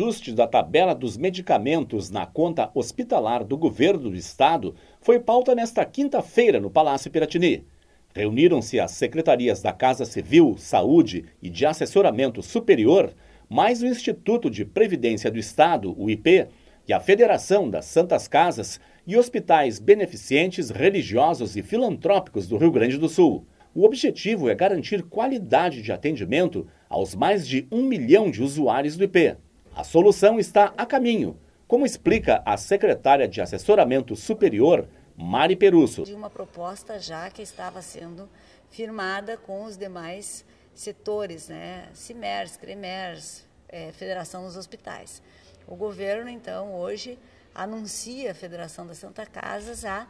reajuste da tabela dos medicamentos na conta hospitalar do governo do estado foi pauta nesta quinta-feira no Palácio Piratini. Reuniram-se as secretarias da Casa Civil, Saúde e de Assessoramento Superior, mais o Instituto de Previdência do Estado, o IP, e a Federação das Santas Casas e Hospitais Beneficientes Religiosos e Filantrópicos do Rio Grande do Sul. O objetivo é garantir qualidade de atendimento aos mais de um milhão de usuários do IP. A solução está a caminho, como explica a secretária de Assessoramento Superior, Mari Perusso. De uma proposta já que estava sendo firmada com os demais setores, né? CIMERS, CREMERS, é, Federação dos Hospitais. O governo, então, hoje anuncia a Federação das Santa Casas a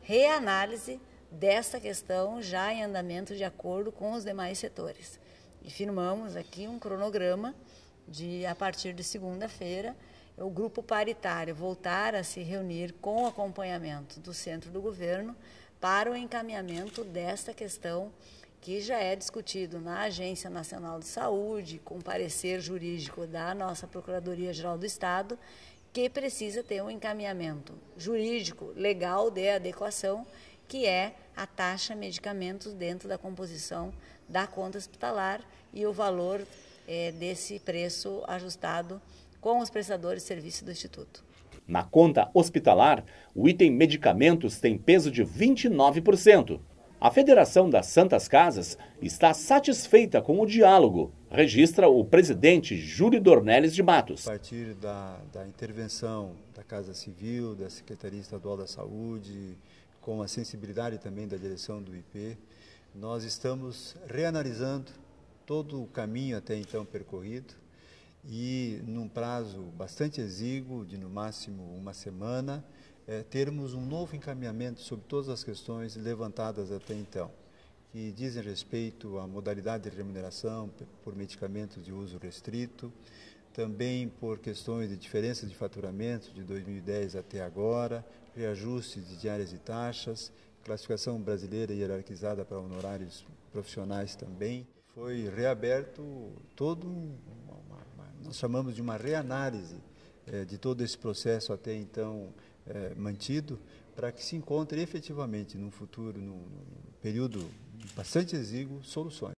reanálise dessa questão já em andamento de acordo com os demais setores. E firmamos aqui um cronograma de a partir de segunda-feira o grupo paritário voltar a se reunir com acompanhamento do centro do governo para o encaminhamento desta questão que já é discutido na Agência Nacional de Saúde, com parecer jurídico da nossa Procuradoria-Geral do Estado, que precisa ter um encaminhamento jurídico, legal de adequação, que é a taxa medicamentos dentro da composição da conta hospitalar e o valor é, desse preço ajustado com os prestadores de serviço do Instituto. Na conta hospitalar, o item medicamentos tem peso de 29%. A Federação das Santas Casas está satisfeita com o diálogo, registra o presidente Júlio Dornelles de Matos. A partir da, da intervenção da Casa Civil, da Secretaria Estadual da Saúde, com a sensibilidade também da direção do IP, nós estamos reanalisando todo o caminho até então percorrido e, num prazo bastante exíguo, de no máximo uma semana, é, termos um novo encaminhamento sobre todas as questões levantadas até então, que dizem respeito à modalidade de remuneração por medicamentos de uso restrito, também por questões de diferença de faturamento de 2010 até agora, reajuste de diárias e taxas, classificação brasileira hierarquizada para honorários profissionais também foi reaberto todo uma, uma, nós chamamos de uma reanálise é, de todo esse processo até então é, mantido para que se encontre efetivamente no futuro, num, num período bastante exíguo, soluções.